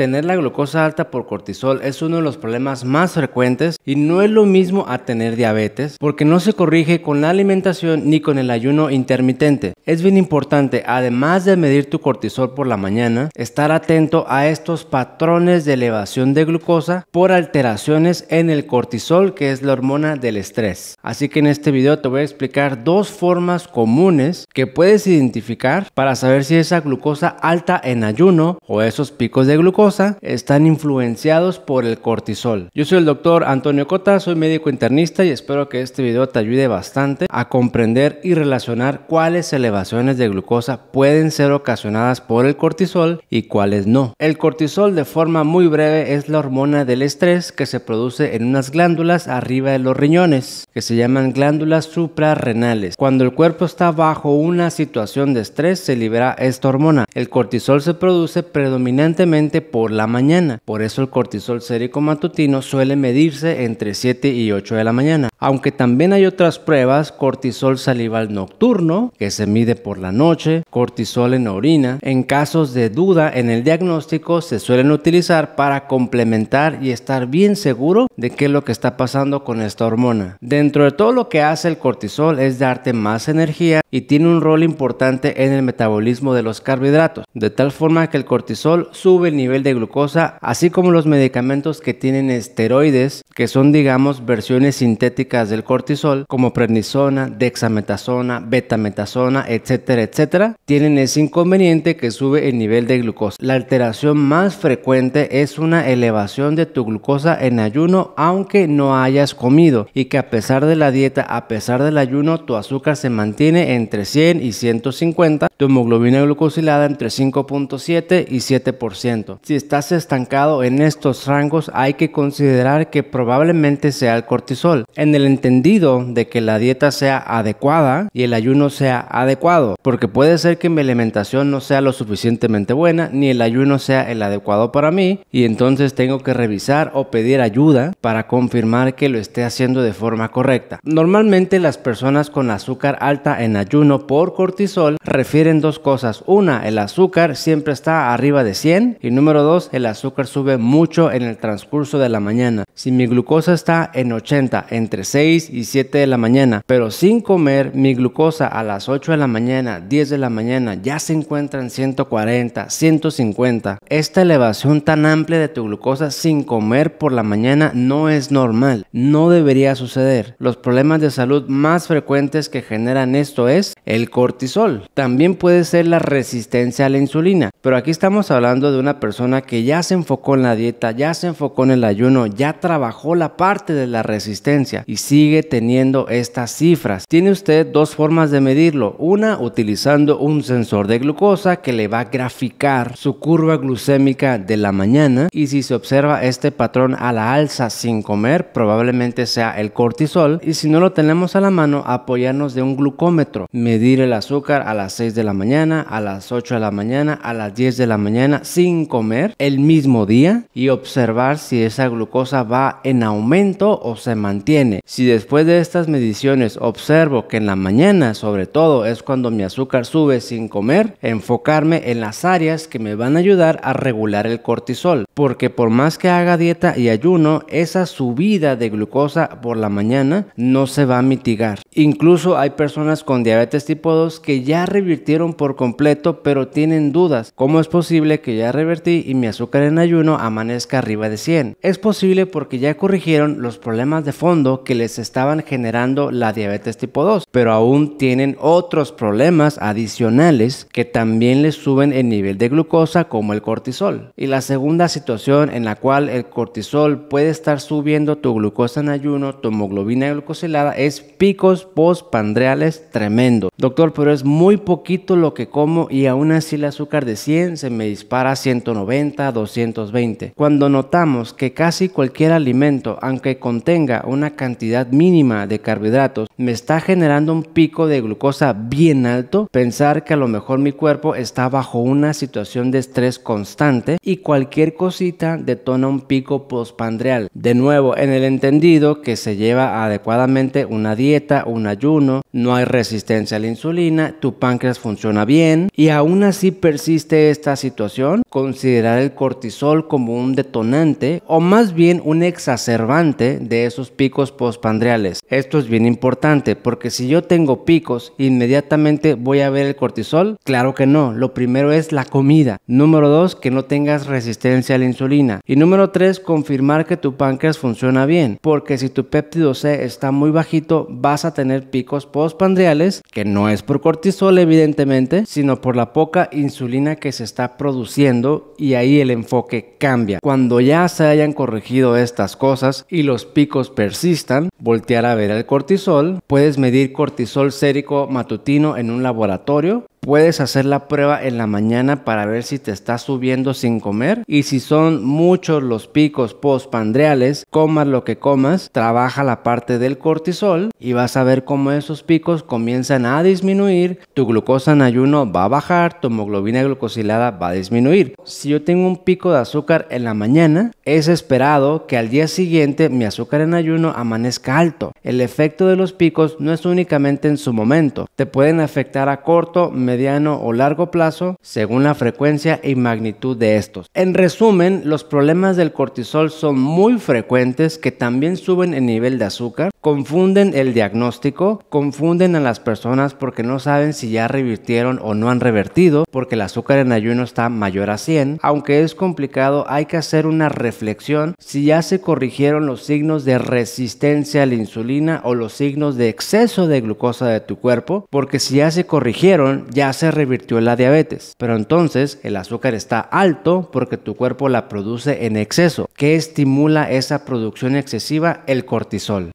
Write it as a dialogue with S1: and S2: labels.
S1: Tener la glucosa alta por cortisol es uno de los problemas más frecuentes y no es lo mismo a tener diabetes porque no se corrige con la alimentación ni con el ayuno intermitente. Es bien importante, además de medir tu cortisol por la mañana, estar atento a estos patrones de elevación de glucosa por alteraciones en el cortisol que es la hormona del estrés. Así que en este video te voy a explicar dos formas comunes que puedes identificar para saber si esa glucosa alta en ayuno o esos picos de glucosa están influenciados por el cortisol. Yo soy el doctor Antonio Cota, soy médico internista y espero que este video te ayude bastante a comprender y relacionar cuáles elevaciones de glucosa pueden ser ocasionadas por el cortisol y cuáles no. El cortisol de forma muy breve es la hormona del estrés que se produce en unas glándulas arriba de los riñones, que se llaman glándulas suprarrenales. Cuando el cuerpo está bajo una situación de estrés se libera esta hormona. El cortisol se produce predominantemente por por la mañana. Por eso el cortisol sérico matutino suele medirse entre 7 y 8 de la mañana. Aunque también hay otras pruebas, cortisol salival nocturno, que se mide por la noche, cortisol en orina. En casos de duda en el diagnóstico se suelen utilizar para complementar y estar bien seguro de qué es lo que está pasando con esta hormona. Dentro de todo lo que hace el cortisol es darte más energía y tiene un rol importante en el metabolismo de los carbohidratos, de tal forma que el cortisol sube el nivel de glucosa, así como los medicamentos que tienen esteroides, que son digamos versiones sintéticas del cortisol, como prednisona, dexametasona, betametasona, etcétera, etcétera, tienen ese inconveniente que sube el nivel de glucosa. La alteración más frecuente es una elevación de tu glucosa en ayuno aunque no hayas comido y que a pesar de la dieta, a pesar del ayuno, tu azúcar se mantiene entre 100 y 150 de hemoglobina glucosilada entre 5.7 y 7%. Si estás estancado en estos rangos, hay que considerar que probablemente sea el cortisol, en el entendido de que la dieta sea adecuada y el ayuno sea adecuado, porque puede ser que mi alimentación no sea lo suficientemente buena ni el ayuno sea el adecuado para mí y entonces tengo que revisar o pedir ayuda para confirmar que lo esté haciendo de forma correcta. Normalmente las personas con azúcar alta en ayuno por cortisol refieren dos cosas. Una, el azúcar siempre está arriba de 100. Y número dos, el azúcar sube mucho en el transcurso de la mañana. Si mi glucosa está en 80, entre 6 y 7 de la mañana, pero sin comer, mi glucosa a las 8 de la mañana, 10 de la mañana, ya se encuentra en 140, 150. Esta elevación tan amplia de tu glucosa sin comer por la mañana no es normal. No debería suceder. Los problemas de salud más frecuentes que generan esto es el cortisol. También puede ser la resistencia a la insulina. Pero aquí estamos hablando de una persona que ya se enfocó en la dieta, ya se enfocó en el ayuno, ya trabajó la parte de la resistencia y sigue teniendo estas cifras. Tiene usted dos formas de medirlo. Una utilizando un sensor de glucosa que le va a graficar su curva glucémica de la mañana y si se observa este patrón a la alza sin comer probablemente sea el cortisol y si no lo tenemos a la mano apoyarnos de un glucómetro, medir el azúcar a las 6 de la mañana, a las 8 de la mañana, a las 10 de la mañana, sin comer el mismo día y observar si esa glucosa va en aumento o se mantiene. Si después de estas mediciones observo que en la mañana sobre todo es cuando mi azúcar sube sin comer, enfocarme en las áreas que me van a ayudar a regular el cortisol, porque por más que haga dieta y ayuno, esa subida de glucosa por la mañana no se va a mitigar. Incluso hay personas con diabetes tipo 2 que ya revirtieron por completo, pero tienen dudas. ¿Cómo es posible que ya revertí y mi azúcar en ayuno amanezca arriba de 100? Es posible porque ya corrigieron los problemas de fondo que les estaban generando la diabetes tipo 2, pero aún tienen otros problemas adicionales que también les suben el nivel de glucosa como el cortisol. Y la segunda situación en la cual el cortisol puede estar subiendo tu glucosa en ayuno, tu hemoglobina glucosilada, es picos postpandreales tremendo. Doctor, pero es muy poquito lo que como y aún así el azúcar de 100 se me dispara a 190, 220. Cuando notamos que casi cualquier alimento, aunque contenga una cantidad mínima de carbohidratos, me está generando un pico de glucosa bien alto, pensar que a lo mejor mi cuerpo está bajo una situación de estrés constante y cualquier cosita detona un pico pospandreal. De nuevo, en el entendido que se lleva adecuadamente una dieta, un ayuno, no hay resistencia a la insulina, tu páncreas funciona bien y aún así persiste esta situación, considerar el cortisol como un detonante o más bien un exacerbante de esos picos post-pandreales Esto es bien importante porque si yo tengo picos, inmediatamente voy a ver el cortisol. Claro que no, lo primero es la comida. Número dos, que no tengas resistencia a la insulina. Y número tres, confirmar que tu páncreas funciona bien, porque si tu péptido C está muy bajito, vas a tener picos post-pandreales que no es por cortisol evidentemente sino por la poca insulina que se está produciendo y ahí el enfoque cambia. Cuando ya se hayan corregido estas cosas y los picos persistan, voltear a ver el cortisol, puedes medir cortisol sérico matutino en un laboratorio, puedes hacer la prueba en la mañana para ver si te está subiendo sin comer y si son muchos los picos postpandreales, comas lo que comas, trabaja la parte del cortisol y vas a ver cómo esos picos comienzan a disminuir, tu glucosa en ayuno va a bajar, tu hemoglobina glucosilada va a disminuir. Si yo tengo un pico de azúcar en la mañana, es esperado que al día siguiente mi azúcar en ayuno amanezca alto. El efecto de los picos no es únicamente en su momento, te pueden afectar a corto, mediano o largo plazo según la frecuencia y magnitud de estos. En resumen, los problemas del cortisol son muy frecuentes que también suben el nivel de azúcar, confunden el diagnóstico, confunden a las personas porque no saben si ya revirtieron o no han revertido, porque el azúcar en ayuno está mayor a 100. Aunque es complicado, hay que hacer una reflexión si ya se corrigieron los signos de resistencia la insulina o los signos de exceso de glucosa de tu cuerpo, porque si ya se corrigieron, ya se revirtió la diabetes. Pero entonces el azúcar está alto porque tu cuerpo la produce en exceso, que estimula esa producción excesiva, el cortisol.